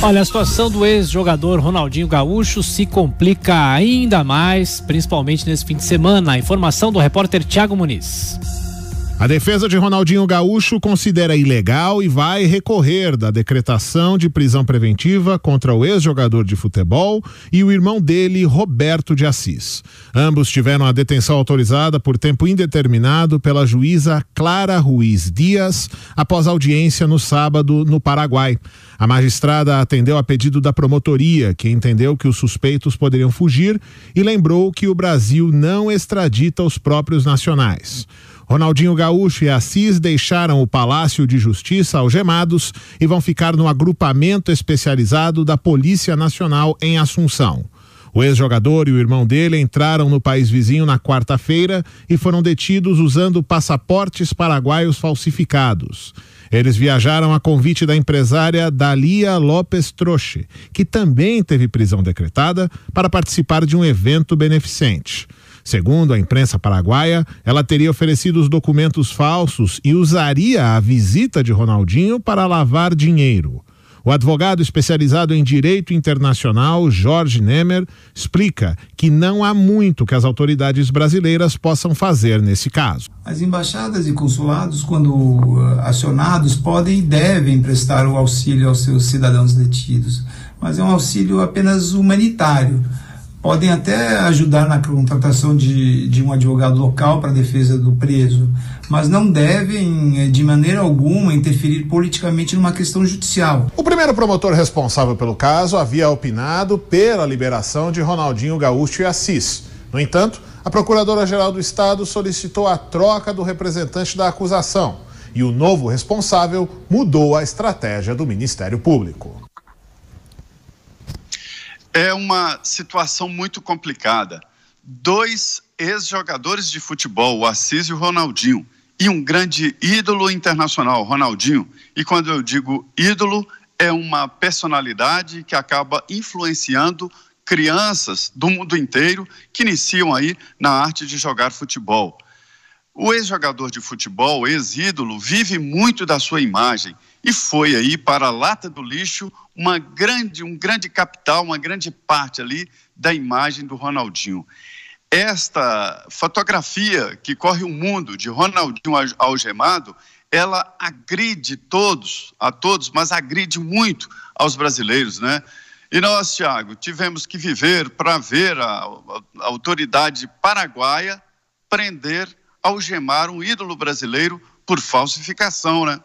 Olha, a situação do ex-jogador Ronaldinho Gaúcho se complica ainda mais, principalmente nesse fim de semana. A informação do repórter Tiago Muniz. A defesa de Ronaldinho Gaúcho considera ilegal e vai recorrer da decretação de prisão preventiva contra o ex-jogador de futebol e o irmão dele, Roberto de Assis. Ambos tiveram a detenção autorizada por tempo indeterminado pela juíza Clara Ruiz Dias após audiência no sábado no Paraguai. A magistrada atendeu a pedido da promotoria, que entendeu que os suspeitos poderiam fugir e lembrou que o Brasil não extradita os próprios nacionais. Ronaldinho Gaúcho e Assis deixaram o Palácio de Justiça algemados e vão ficar no agrupamento especializado da Polícia Nacional em Assunção. O ex-jogador e o irmão dele entraram no país vizinho na quarta-feira e foram detidos usando passaportes paraguaios falsificados. Eles viajaram a convite da empresária Dalia Lopes Troche, que também teve prisão decretada para participar de um evento beneficente. Segundo a imprensa paraguaia, ela teria oferecido os documentos falsos e usaria a visita de Ronaldinho para lavar dinheiro. O advogado especializado em direito internacional, Jorge Nemer, explica que não há muito que as autoridades brasileiras possam fazer nesse caso. As embaixadas e consulados, quando uh, acionados, podem e devem prestar o auxílio aos seus cidadãos detidos, mas é um auxílio apenas humanitário podem até ajudar na contratação de, de um advogado local para a defesa do preso, mas não devem, eh, de maneira alguma, interferir politicamente numa questão judicial. O primeiro promotor responsável pelo caso havia opinado pela liberação de Ronaldinho Gaúcho e Assis. No entanto, a Procuradora-Geral do Estado solicitou a troca do representante da acusação e o novo responsável mudou a estratégia do Ministério Público. É uma situação muito complicada. Dois ex-jogadores de futebol, o Assis e o Ronaldinho, e um grande ídolo internacional, Ronaldinho. E quando eu digo ídolo, é uma personalidade que acaba influenciando crianças do mundo inteiro que iniciam aí na arte de jogar futebol. O ex-jogador de futebol, ex-ídolo, vive muito da sua imagem e foi aí para a lata do lixo uma grande, um grande capital, uma grande parte ali da imagem do Ronaldinho. Esta fotografia que corre o mundo de Ronaldinho algemado, ela agride todos, a todos, mas agride muito aos brasileiros, né? E nós, Tiago, tivemos que viver para ver a, a autoridade paraguaia prender algemar um ídolo brasileiro por falsificação, né?